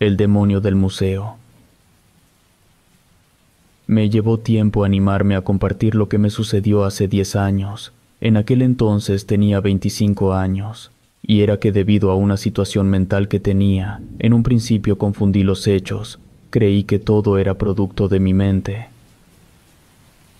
el demonio del museo. Me llevó tiempo animarme a compartir lo que me sucedió hace 10 años. En aquel entonces tenía 25 años, y era que debido a una situación mental que tenía, en un principio confundí los hechos, creí que todo era producto de mi mente.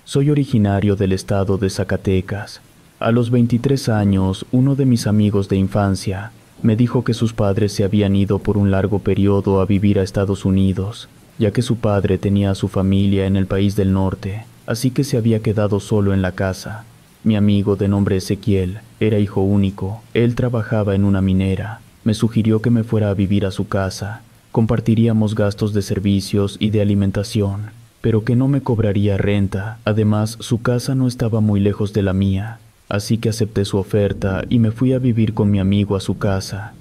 Soy originario del estado de Zacatecas. A los 23 años, uno de mis amigos de infancia, me dijo que sus padres se habían ido por un largo periodo a vivir a Estados Unidos, ya que su padre tenía a su familia en el país del norte, así que se había quedado solo en la casa. Mi amigo de nombre Ezequiel era hijo único, él trabajaba en una minera, me sugirió que me fuera a vivir a su casa, compartiríamos gastos de servicios y de alimentación, pero que no me cobraría renta, además su casa no estaba muy lejos de la mía, Así que acepté su oferta y me fui a vivir con mi amigo a su casa.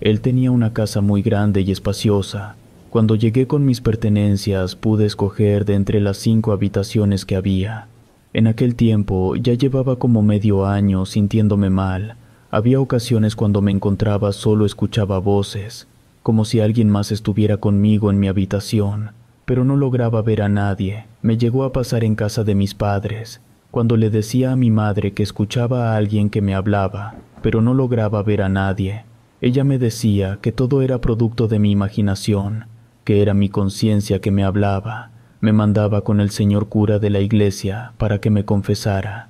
Él tenía una casa muy grande y espaciosa. Cuando llegué con mis pertenencias pude escoger de entre las cinco habitaciones que había. En aquel tiempo ya llevaba como medio año sintiéndome mal. Había ocasiones cuando me encontraba solo escuchaba voces, como si alguien más estuviera conmigo en mi habitación, pero no lograba ver a nadie. Me llegó a pasar en casa de mis padres, cuando le decía a mi madre que escuchaba a alguien que me hablaba, pero no lograba ver a nadie. Ella me decía que todo era producto de mi imaginación, que era mi conciencia que me hablaba, me mandaba con el señor cura de la iglesia para que me confesara.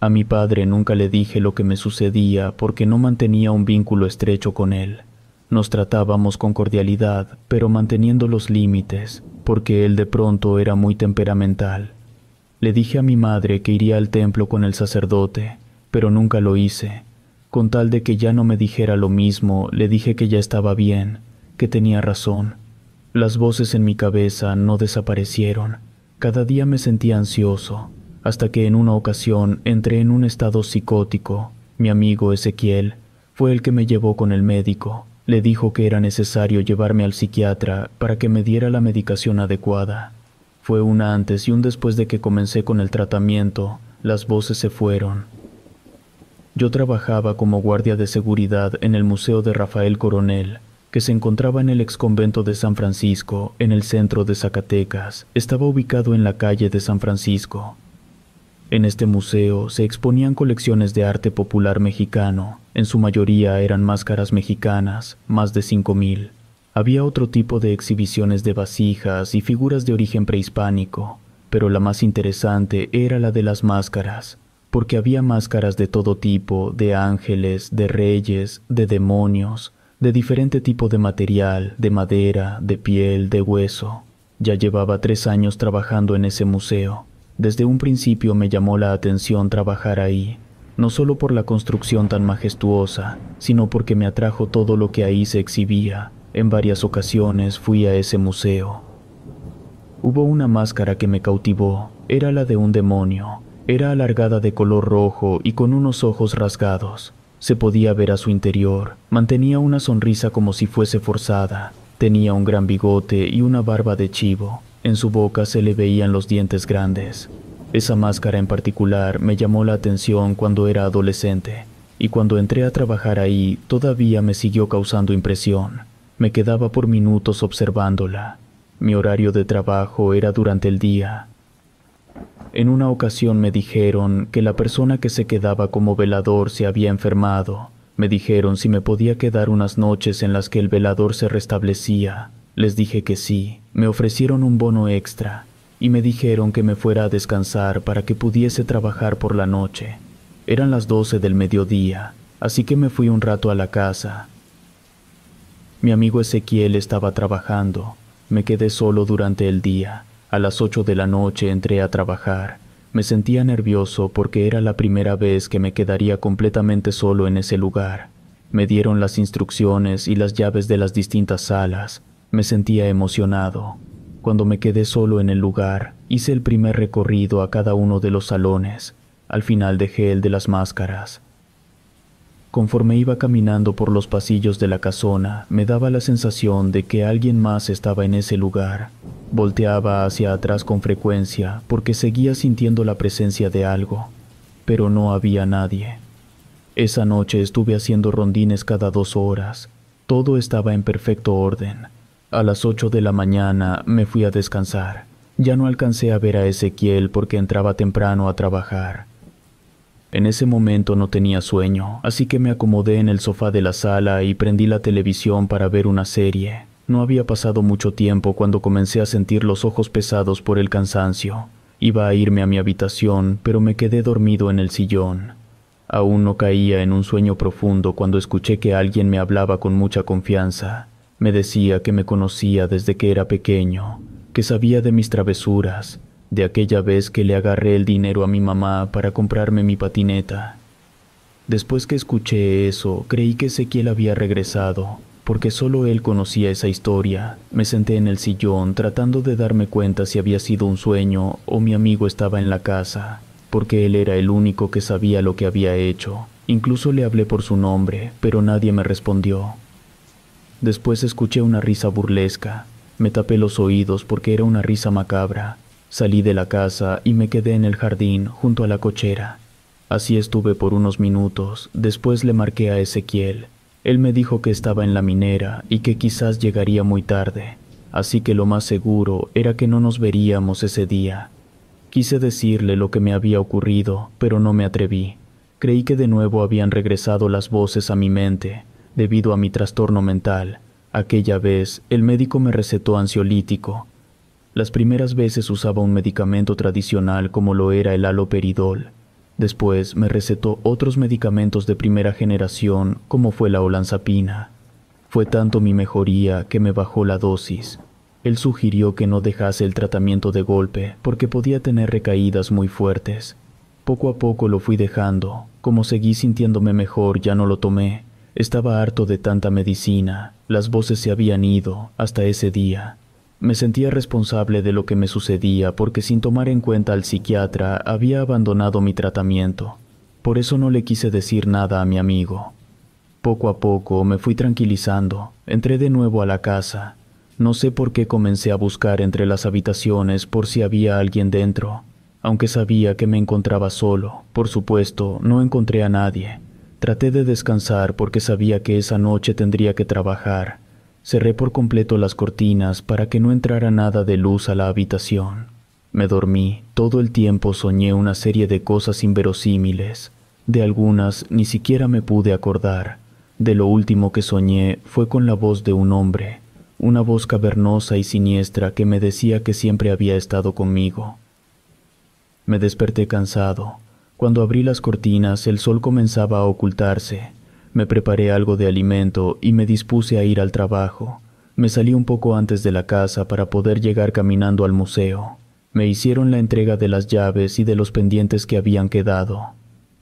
A mi padre nunca le dije lo que me sucedía porque no mantenía un vínculo estrecho con él. Nos tratábamos con cordialidad, pero manteniendo los límites, porque él de pronto era muy temperamental le dije a mi madre que iría al templo con el sacerdote, pero nunca lo hice. Con tal de que ya no me dijera lo mismo, le dije que ya estaba bien, que tenía razón. Las voces en mi cabeza no desaparecieron. Cada día me sentía ansioso, hasta que en una ocasión entré en un estado psicótico. Mi amigo Ezequiel fue el que me llevó con el médico. Le dijo que era necesario llevarme al psiquiatra para que me diera la medicación adecuada. Fue una antes y un después de que comencé con el tratamiento. Las voces se fueron. Yo trabajaba como guardia de seguridad en el Museo de Rafael Coronel, que se encontraba en el exconvento de San Francisco, en el centro de Zacatecas. Estaba ubicado en la calle de San Francisco. En este museo se exponían colecciones de arte popular mexicano, en su mayoría eran máscaras mexicanas, más de 5000. Había otro tipo de exhibiciones de vasijas y figuras de origen prehispánico, pero la más interesante era la de las máscaras, porque había máscaras de todo tipo, de ángeles, de reyes, de demonios, de diferente tipo de material, de madera, de piel, de hueso. Ya llevaba tres años trabajando en ese museo. Desde un principio me llamó la atención trabajar ahí, no solo por la construcción tan majestuosa, sino porque me atrajo todo lo que ahí se exhibía, en varias ocasiones fui a ese museo. Hubo una máscara que me cautivó, era la de un demonio, era alargada de color rojo y con unos ojos rasgados. Se podía ver a su interior, mantenía una sonrisa como si fuese forzada, tenía un gran bigote y una barba de chivo, en su boca se le veían los dientes grandes. Esa máscara en particular me llamó la atención cuando era adolescente, y cuando entré a trabajar ahí todavía me siguió causando impresión. Me quedaba por minutos observándola. Mi horario de trabajo era durante el día. En una ocasión me dijeron que la persona que se quedaba como velador se había enfermado. Me dijeron si me podía quedar unas noches en las que el velador se restablecía. Les dije que sí. Me ofrecieron un bono extra y me dijeron que me fuera a descansar para que pudiese trabajar por la noche. Eran las 12 del mediodía, así que me fui un rato a la casa. Mi amigo Ezequiel estaba trabajando. Me quedé solo durante el día. A las 8 de la noche entré a trabajar. Me sentía nervioso porque era la primera vez que me quedaría completamente solo en ese lugar. Me dieron las instrucciones y las llaves de las distintas salas. Me sentía emocionado. Cuando me quedé solo en el lugar, hice el primer recorrido a cada uno de los salones. Al final dejé el de las máscaras. Conforme iba caminando por los pasillos de la casona, me daba la sensación de que alguien más estaba en ese lugar. Volteaba hacia atrás con frecuencia porque seguía sintiendo la presencia de algo, pero no había nadie. Esa noche estuve haciendo rondines cada dos horas. Todo estaba en perfecto orden. A las 8 de la mañana me fui a descansar. Ya no alcancé a ver a Ezequiel porque entraba temprano a trabajar. En ese momento no tenía sueño, así que me acomodé en el sofá de la sala y prendí la televisión para ver una serie. No había pasado mucho tiempo cuando comencé a sentir los ojos pesados por el cansancio. Iba a irme a mi habitación, pero me quedé dormido en el sillón. Aún no caía en un sueño profundo cuando escuché que alguien me hablaba con mucha confianza. Me decía que me conocía desde que era pequeño, que sabía de mis travesuras, de aquella vez que le agarré el dinero a mi mamá para comprarme mi patineta. Después que escuché eso, creí que Ezequiel había regresado, porque solo él conocía esa historia. Me senté en el sillón tratando de darme cuenta si había sido un sueño o mi amigo estaba en la casa, porque él era el único que sabía lo que había hecho. Incluso le hablé por su nombre, pero nadie me respondió. Después escuché una risa burlesca. Me tapé los oídos porque era una risa macabra, Salí de la casa y me quedé en el jardín junto a la cochera. Así estuve por unos minutos, después le marqué a Ezequiel. Él me dijo que estaba en la minera y que quizás llegaría muy tarde, así que lo más seguro era que no nos veríamos ese día. Quise decirle lo que me había ocurrido, pero no me atreví. Creí que de nuevo habían regresado las voces a mi mente, debido a mi trastorno mental. Aquella vez el médico me recetó ansiolítico, las primeras veces usaba un medicamento tradicional como lo era el aloperidol. Después me recetó otros medicamentos de primera generación como fue la olanzapina. Fue tanto mi mejoría que me bajó la dosis. Él sugirió que no dejase el tratamiento de golpe porque podía tener recaídas muy fuertes. Poco a poco lo fui dejando. Como seguí sintiéndome mejor ya no lo tomé. Estaba harto de tanta medicina. Las voces se habían ido hasta ese día. Me sentía responsable de lo que me sucedía porque sin tomar en cuenta al psiquiatra había abandonado mi tratamiento. Por eso no le quise decir nada a mi amigo. Poco a poco me fui tranquilizando, entré de nuevo a la casa. No sé por qué comencé a buscar entre las habitaciones por si había alguien dentro, aunque sabía que me encontraba solo, por supuesto, no encontré a nadie. Traté de descansar porque sabía que esa noche tendría que trabajar, Cerré por completo las cortinas para que no entrara nada de luz a la habitación. Me dormí, todo el tiempo soñé una serie de cosas inverosímiles, de algunas ni siquiera me pude acordar. De lo último que soñé fue con la voz de un hombre, una voz cavernosa y siniestra que me decía que siempre había estado conmigo. Me desperté cansado. Cuando abrí las cortinas el sol comenzaba a ocultarse me preparé algo de alimento y me dispuse a ir al trabajo. Me salí un poco antes de la casa para poder llegar caminando al museo. Me hicieron la entrega de las llaves y de los pendientes que habían quedado.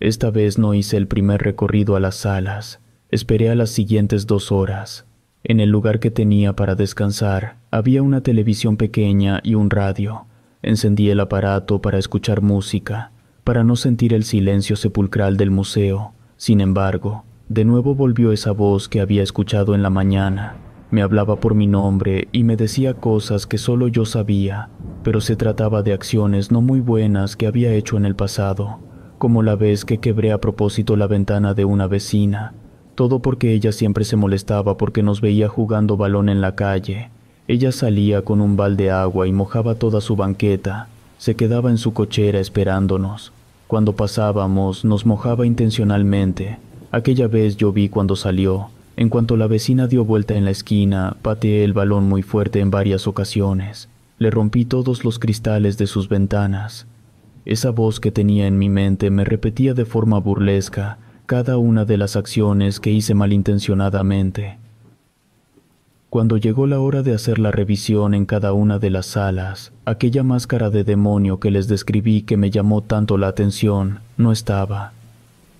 Esta vez no hice el primer recorrido a las salas. Esperé a las siguientes dos horas. En el lugar que tenía para descansar había una televisión pequeña y un radio. Encendí el aparato para escuchar música, para no sentir el silencio sepulcral del museo. Sin embargo, de nuevo volvió esa voz que había escuchado en la mañana. Me hablaba por mi nombre y me decía cosas que solo yo sabía, pero se trataba de acciones no muy buenas que había hecho en el pasado, como la vez que quebré a propósito la ventana de una vecina, todo porque ella siempre se molestaba porque nos veía jugando balón en la calle. Ella salía con un bal de agua y mojaba toda su banqueta, se quedaba en su cochera esperándonos. Cuando pasábamos nos mojaba intencionalmente, Aquella vez yo vi cuando salió. En cuanto la vecina dio vuelta en la esquina, pateé el balón muy fuerte en varias ocasiones. Le rompí todos los cristales de sus ventanas. Esa voz que tenía en mi mente me repetía de forma burlesca cada una de las acciones que hice malintencionadamente. Cuando llegó la hora de hacer la revisión en cada una de las salas, aquella máscara de demonio que les describí que me llamó tanto la atención no estaba.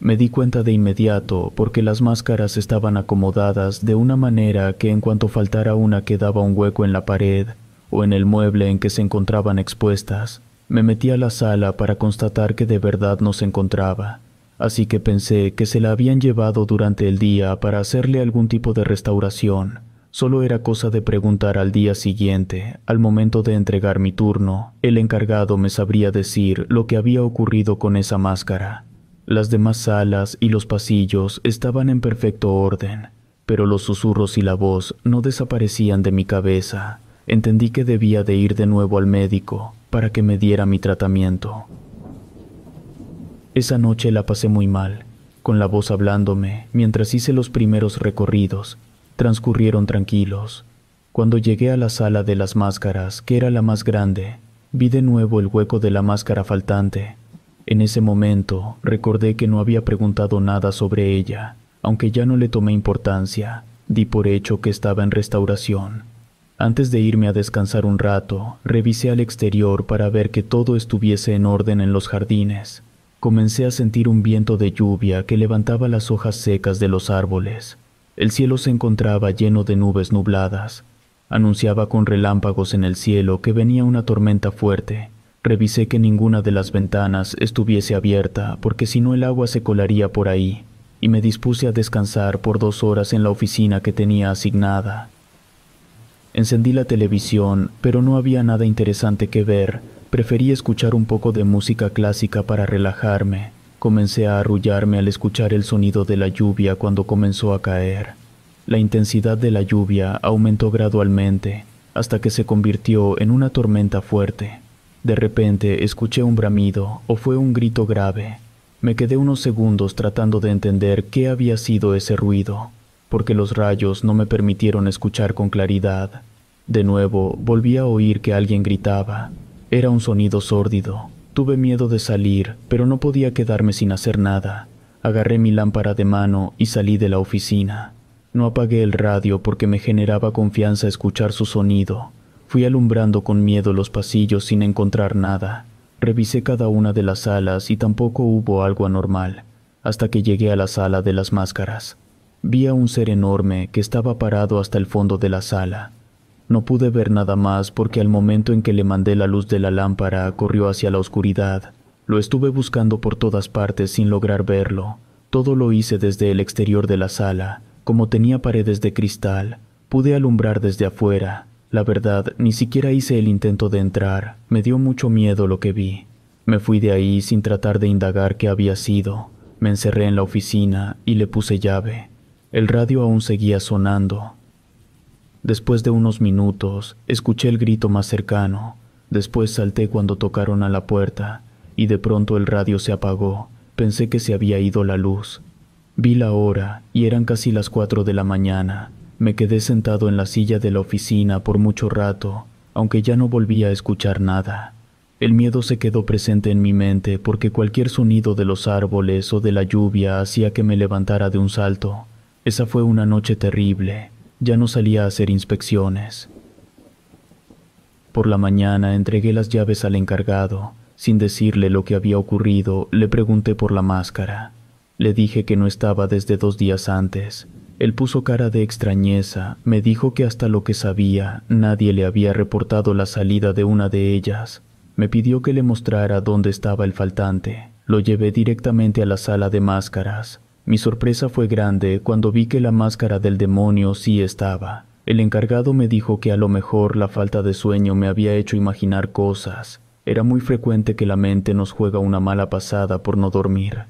Me di cuenta de inmediato porque las máscaras estaban acomodadas de una manera que en cuanto faltara una quedaba un hueco en la pared o en el mueble en que se encontraban expuestas. Me metí a la sala para constatar que de verdad no se encontraba, así que pensé que se la habían llevado durante el día para hacerle algún tipo de restauración. Solo era cosa de preguntar al día siguiente, al momento de entregar mi turno, el encargado me sabría decir lo que había ocurrido con esa máscara. Las demás salas y los pasillos estaban en perfecto orden, pero los susurros y la voz no desaparecían de mi cabeza. Entendí que debía de ir de nuevo al médico para que me diera mi tratamiento. Esa noche la pasé muy mal, con la voz hablándome mientras hice los primeros recorridos. Transcurrieron tranquilos. Cuando llegué a la sala de las máscaras, que era la más grande, vi de nuevo el hueco de la máscara faltante en ese momento recordé que no había preguntado nada sobre ella, aunque ya no le tomé importancia, di por hecho que estaba en restauración. Antes de irme a descansar un rato, revisé al exterior para ver que todo estuviese en orden en los jardines. Comencé a sentir un viento de lluvia que levantaba las hojas secas de los árboles. El cielo se encontraba lleno de nubes nubladas. Anunciaba con relámpagos en el cielo que venía una tormenta fuerte, Previsé que ninguna de las ventanas estuviese abierta, porque si no el agua se colaría por ahí, y me dispuse a descansar por dos horas en la oficina que tenía asignada. Encendí la televisión, pero no había nada interesante que ver, preferí escuchar un poco de música clásica para relajarme. Comencé a arrullarme al escuchar el sonido de la lluvia cuando comenzó a caer. La intensidad de la lluvia aumentó gradualmente, hasta que se convirtió en una tormenta fuerte. De repente escuché un bramido o fue un grito grave. Me quedé unos segundos tratando de entender qué había sido ese ruido, porque los rayos no me permitieron escuchar con claridad. De nuevo, volví a oír que alguien gritaba. Era un sonido sórdido. Tuve miedo de salir, pero no podía quedarme sin hacer nada. Agarré mi lámpara de mano y salí de la oficina. No apagué el radio porque me generaba confianza escuchar su sonido, Fui alumbrando con miedo los pasillos sin encontrar nada. Revisé cada una de las salas y tampoco hubo algo anormal, hasta que llegué a la sala de las máscaras. Vi a un ser enorme que estaba parado hasta el fondo de la sala. No pude ver nada más porque al momento en que le mandé la luz de la lámpara corrió hacia la oscuridad. Lo estuve buscando por todas partes sin lograr verlo. Todo lo hice desde el exterior de la sala. Como tenía paredes de cristal, pude alumbrar desde afuera, la verdad, ni siquiera hice el intento de entrar. Me dio mucho miedo lo que vi. Me fui de ahí sin tratar de indagar qué había sido. Me encerré en la oficina y le puse llave. El radio aún seguía sonando. Después de unos minutos, escuché el grito más cercano. Después salté cuando tocaron a la puerta, y de pronto el radio se apagó. Pensé que se había ido la luz. Vi la hora, y eran casi las cuatro de la mañana. Me quedé sentado en la silla de la oficina por mucho rato, aunque ya no volví a escuchar nada. El miedo se quedó presente en mi mente porque cualquier sonido de los árboles o de la lluvia hacía que me levantara de un salto. Esa fue una noche terrible. Ya no salía a hacer inspecciones. Por la mañana entregué las llaves al encargado. Sin decirle lo que había ocurrido, le pregunté por la máscara. Le dije que no estaba desde dos días antes, él puso cara de extrañeza, me dijo que hasta lo que sabía, nadie le había reportado la salida de una de ellas. Me pidió que le mostrara dónde estaba el faltante. Lo llevé directamente a la sala de máscaras. Mi sorpresa fue grande cuando vi que la máscara del demonio sí estaba. El encargado me dijo que a lo mejor la falta de sueño me había hecho imaginar cosas. Era muy frecuente que la mente nos juega una mala pasada por no dormir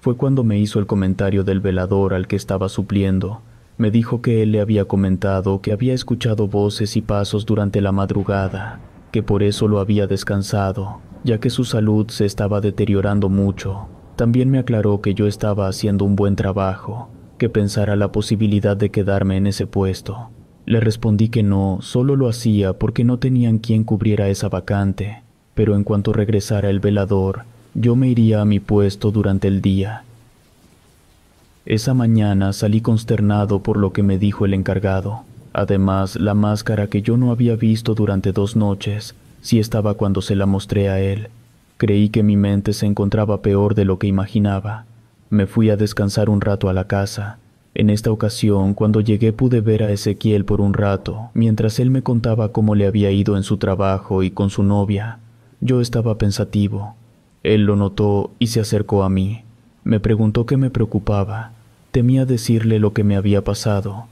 fue cuando me hizo el comentario del velador al que estaba supliendo. Me dijo que él le había comentado que había escuchado voces y pasos durante la madrugada, que por eso lo había descansado, ya que su salud se estaba deteriorando mucho. También me aclaró que yo estaba haciendo un buen trabajo, que pensara la posibilidad de quedarme en ese puesto. Le respondí que no, solo lo hacía porque no tenían quien cubriera esa vacante, pero en cuanto regresara el velador, yo me iría a mi puesto durante el día. Esa mañana salí consternado por lo que me dijo el encargado. Además, la máscara que yo no había visto durante dos noches, si estaba cuando se la mostré a él. Creí que mi mente se encontraba peor de lo que imaginaba. Me fui a descansar un rato a la casa. En esta ocasión, cuando llegué pude ver a Ezequiel por un rato, mientras él me contaba cómo le había ido en su trabajo y con su novia. Yo estaba pensativo. Él lo notó y se acercó a mí. Me preguntó qué me preocupaba. Temía decirle lo que me había pasado,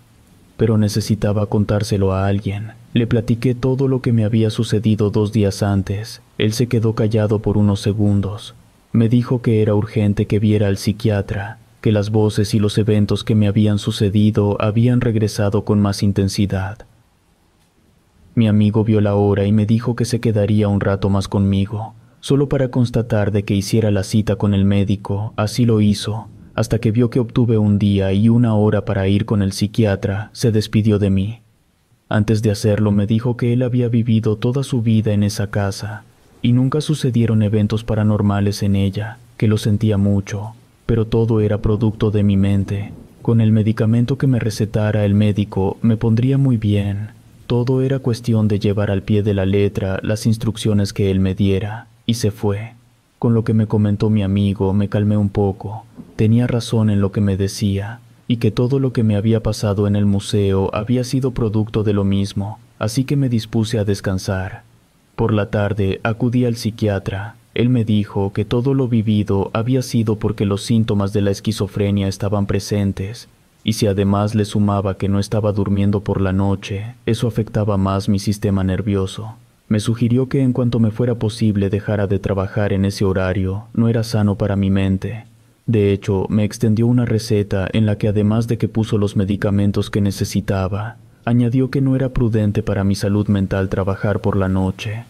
pero necesitaba contárselo a alguien. Le platiqué todo lo que me había sucedido dos días antes. Él se quedó callado por unos segundos. Me dijo que era urgente que viera al psiquiatra, que las voces y los eventos que me habían sucedido habían regresado con más intensidad. Mi amigo vio la hora y me dijo que se quedaría un rato más conmigo, solo para constatar de que hiciera la cita con el médico, así lo hizo, hasta que vio que obtuve un día y una hora para ir con el psiquiatra, se despidió de mí. Antes de hacerlo me dijo que él había vivido toda su vida en esa casa, y nunca sucedieron eventos paranormales en ella, que lo sentía mucho, pero todo era producto de mi mente. Con el medicamento que me recetara el médico me pondría muy bien. Todo era cuestión de llevar al pie de la letra las instrucciones que él me diera y se fue. Con lo que me comentó mi amigo me calmé un poco. Tenía razón en lo que me decía, y que todo lo que me había pasado en el museo había sido producto de lo mismo, así que me dispuse a descansar. Por la tarde acudí al psiquiatra. Él me dijo que todo lo vivido había sido porque los síntomas de la esquizofrenia estaban presentes, y si además le sumaba que no estaba durmiendo por la noche, eso afectaba más mi sistema nervioso. Me sugirió que en cuanto me fuera posible dejara de trabajar en ese horario, no era sano para mi mente. De hecho, me extendió una receta en la que además de que puso los medicamentos que necesitaba, añadió que no era prudente para mi salud mental trabajar por la noche.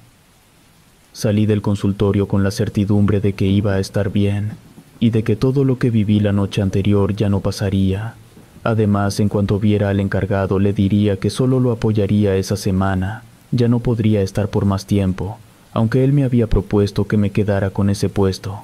Salí del consultorio con la certidumbre de que iba a estar bien y de que todo lo que viví la noche anterior ya no pasaría. Además, en cuanto viera al encargado le diría que solo lo apoyaría esa semana ya no podría estar por más tiempo, aunque él me había propuesto que me quedara con ese puesto.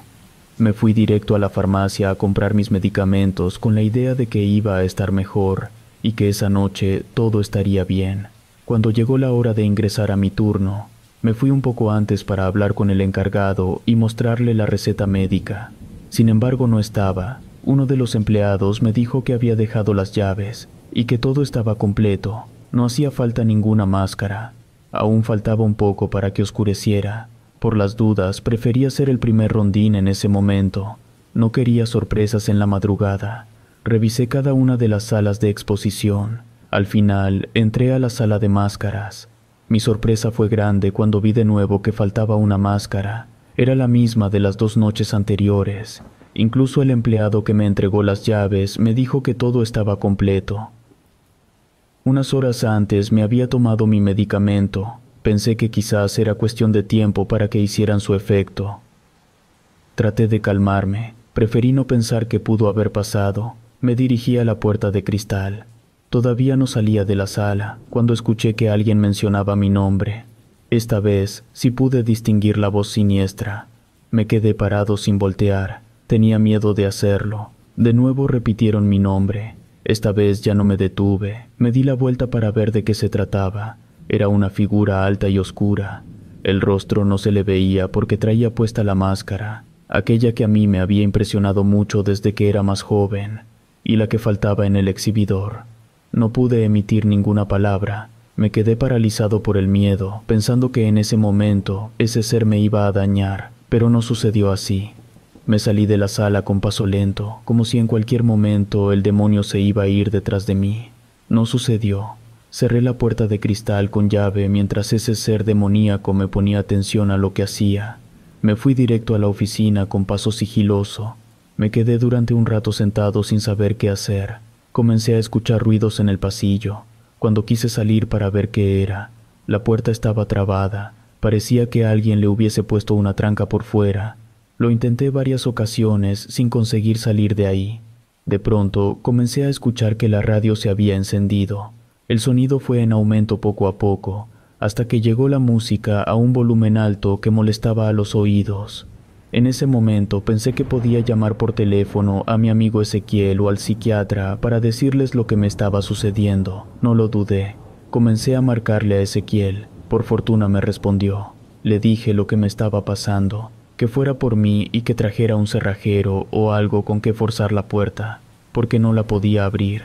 Me fui directo a la farmacia a comprar mis medicamentos con la idea de que iba a estar mejor y que esa noche todo estaría bien. Cuando llegó la hora de ingresar a mi turno, me fui un poco antes para hablar con el encargado y mostrarle la receta médica. Sin embargo, no estaba. Uno de los empleados me dijo que había dejado las llaves y que todo estaba completo, no hacía falta ninguna máscara. Aún faltaba un poco para que oscureciera. Por las dudas, prefería ser el primer rondín en ese momento. No quería sorpresas en la madrugada. Revisé cada una de las salas de exposición. Al final, entré a la sala de máscaras. Mi sorpresa fue grande cuando vi de nuevo que faltaba una máscara. Era la misma de las dos noches anteriores. Incluso el empleado que me entregó las llaves me dijo que todo estaba completo, unas horas antes me había tomado mi medicamento. Pensé que quizás era cuestión de tiempo para que hicieran su efecto. Traté de calmarme. Preferí no pensar que pudo haber pasado. Me dirigí a la puerta de cristal. Todavía no salía de la sala cuando escuché que alguien mencionaba mi nombre. Esta vez sí pude distinguir la voz siniestra. Me quedé parado sin voltear. Tenía miedo de hacerlo. De nuevo repitieron mi nombre. Esta vez ya no me detuve. Me di la vuelta para ver de qué se trataba. Era una figura alta y oscura. El rostro no se le veía porque traía puesta la máscara, aquella que a mí me había impresionado mucho desde que era más joven, y la que faltaba en el exhibidor. No pude emitir ninguna palabra, me quedé paralizado por el miedo, pensando que en ese momento ese ser me iba a dañar, pero no sucedió así. Me salí de la sala con paso lento, como si en cualquier momento el demonio se iba a ir detrás de mí. No sucedió. Cerré la puerta de cristal con llave mientras ese ser demoníaco me ponía atención a lo que hacía. Me fui directo a la oficina con paso sigiloso. Me quedé durante un rato sentado sin saber qué hacer. Comencé a escuchar ruidos en el pasillo. Cuando quise salir para ver qué era, la puerta estaba trabada. Parecía que alguien le hubiese puesto una tranca por fuera. Lo intenté varias ocasiones sin conseguir salir de ahí. De pronto comencé a escuchar que la radio se había encendido. El sonido fue en aumento poco a poco, hasta que llegó la música a un volumen alto que molestaba a los oídos. En ese momento pensé que podía llamar por teléfono a mi amigo Ezequiel o al psiquiatra para decirles lo que me estaba sucediendo. No lo dudé. Comencé a marcarle a Ezequiel. Por fortuna me respondió. Le dije lo que me estaba pasando que fuera por mí y que trajera un cerrajero o algo con que forzar la puerta, porque no la podía abrir.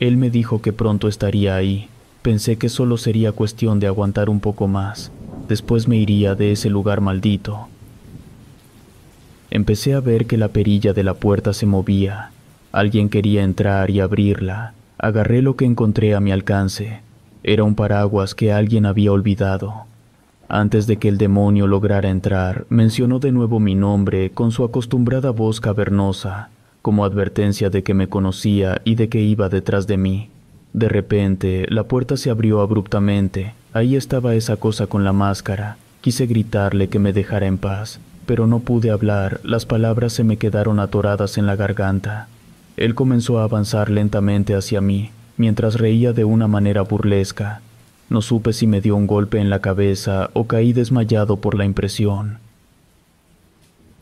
Él me dijo que pronto estaría ahí. Pensé que solo sería cuestión de aguantar un poco más, después me iría de ese lugar maldito. Empecé a ver que la perilla de la puerta se movía. Alguien quería entrar y abrirla. Agarré lo que encontré a mi alcance. Era un paraguas que alguien había olvidado. Antes de que el demonio lograra entrar, mencionó de nuevo mi nombre con su acostumbrada voz cavernosa, como advertencia de que me conocía y de que iba detrás de mí. De repente, la puerta se abrió abruptamente. Ahí estaba esa cosa con la máscara. Quise gritarle que me dejara en paz, pero no pude hablar, las palabras se me quedaron atoradas en la garganta. Él comenzó a avanzar lentamente hacia mí, mientras reía de una manera burlesca. No supe si me dio un golpe en la cabeza o caí desmayado por la impresión.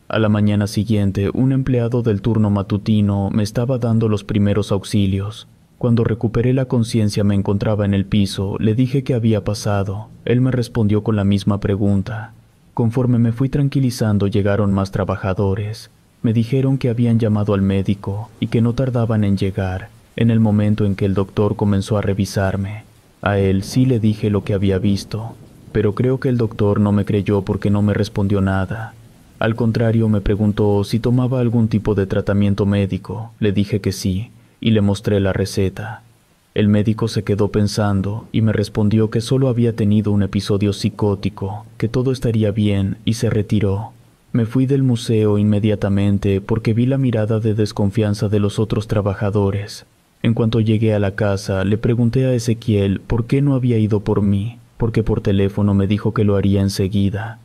A la mañana siguiente, un empleado del turno matutino me estaba dando los primeros auxilios. Cuando recuperé la conciencia me encontraba en el piso, le dije qué había pasado. Él me respondió con la misma pregunta. Conforme me fui tranquilizando llegaron más trabajadores. Me dijeron que habían llamado al médico y que no tardaban en llegar, en el momento en que el doctor comenzó a revisarme. A él sí le dije lo que había visto, pero creo que el doctor no me creyó porque no me respondió nada. Al contrario, me preguntó si tomaba algún tipo de tratamiento médico. Le dije que sí, y le mostré la receta. El médico se quedó pensando y me respondió que solo había tenido un episodio psicótico, que todo estaría bien, y se retiró. Me fui del museo inmediatamente porque vi la mirada de desconfianza de los otros trabajadores, en cuanto llegué a la casa, le pregunté a Ezequiel por qué no había ido por mí, porque por teléfono me dijo que lo haría enseguida.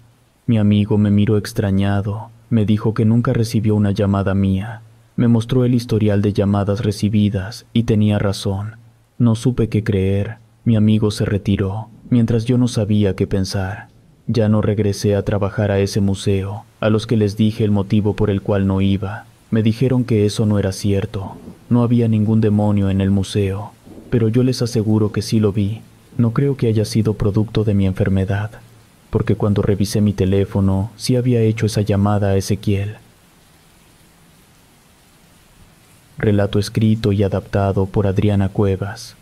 Mi amigo me miró extrañado, me dijo que nunca recibió una llamada mía, me mostró el historial de llamadas recibidas y tenía razón. No supe qué creer. Mi amigo se retiró, mientras yo no sabía qué pensar. Ya no regresé a trabajar a ese museo, a los que les dije el motivo por el cual no iba, me dijeron que eso no era cierto. No había ningún demonio en el museo, pero yo les aseguro que sí lo vi. No creo que haya sido producto de mi enfermedad, porque cuando revisé mi teléfono sí había hecho esa llamada a Ezequiel. Relato escrito y adaptado por Adriana Cuevas.